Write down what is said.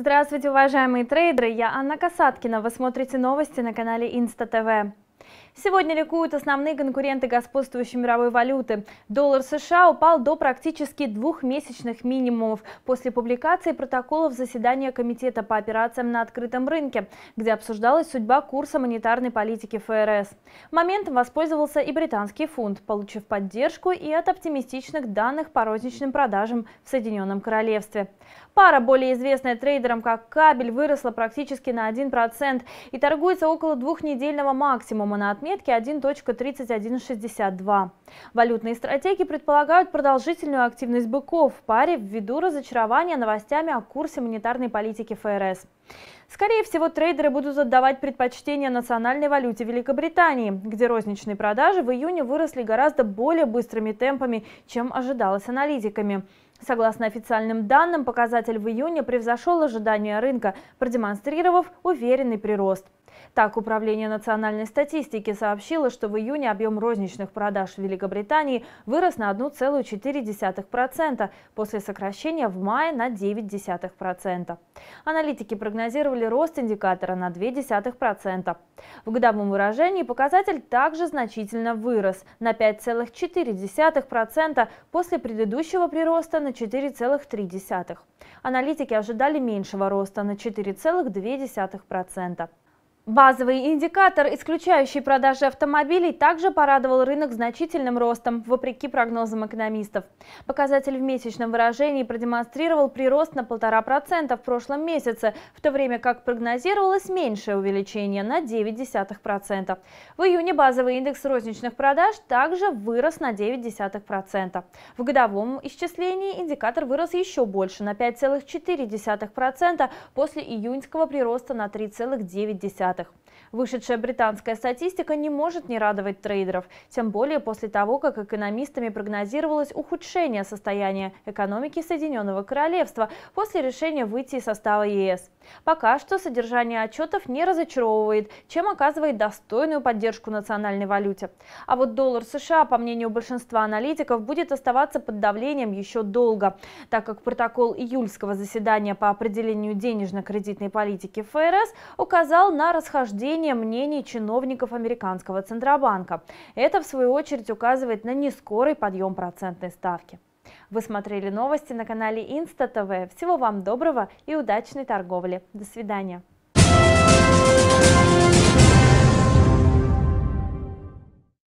Здравствуйте, уважаемые трейдеры! Я Анна Касаткина. Вы смотрите новости на канале Инста ТВ. Сегодня ликуют основные конкуренты господствующей мировой валюты. Доллар США упал до практически двухмесячных минимумов после публикации протоколов заседания Комитета по операциям на открытом рынке, где обсуждалась судьба курса монетарной политики ФРС. Моментом воспользовался и британский фунт, получив поддержку и от оптимистичных данных по розничным продажам в Соединенном Королевстве. Пара, более известная трейдерам как кабель, выросла практически на 1% и торгуется около двухнедельного максимума объема на отметке 1.3162. Валютные стратегии предполагают продолжительную активность быков в паре ввиду разочарования новостями о курсе монетарной политики ФРС. Скорее всего, трейдеры будут отдавать предпочтение национальной валюте Великобритании, где розничные продажи в июне выросли гораздо более быстрыми темпами, чем ожидалось аналитиками. Согласно официальным данным, показатель в июне превзошел ожидания рынка, продемонстрировав уверенный прирост. Так, Управление национальной статистики сообщило, что в июне объем розничных продаж в Великобритании вырос на 1,4% после сокращения в мае на 0,9%. Аналитики прогнозировали рост индикатора на 0,2%. В годовом выражении показатель также значительно вырос на 5,4% после предыдущего прироста на 4,3%. Аналитики ожидали меньшего роста на 4,2%. Базовый индикатор, исключающий продажи автомобилей, также порадовал рынок значительным ростом, вопреки прогнозам экономистов. Показатель в месячном выражении продемонстрировал прирост на 1,5% в прошлом месяце, в то время как прогнозировалось меньшее увеличение на 0,9%. В июне базовый индекс розничных продаж также вырос на 0,9%. В годовом исчислении индикатор вырос еще больше, на 5,4% после июньского прироста на 3,9%. 20 Вышедшая британская статистика не может не радовать трейдеров, тем более после того, как экономистами прогнозировалось ухудшение состояния экономики Соединенного Королевства после решения выйти из состава ЕС. Пока что содержание отчетов не разочаровывает, чем оказывает достойную поддержку национальной валюте. А вот доллар США, по мнению большинства аналитиков, будет оставаться под давлением еще долго, так как протокол июльского заседания по определению денежно-кредитной политики ФРС указал на расхождение мнений чиновников американского Центробанка. Это, в свою очередь, указывает на нескорый подъем процентной ставки. Вы смотрели новости на канале Инста ТВ. Всего вам доброго и удачной торговли. До свидания.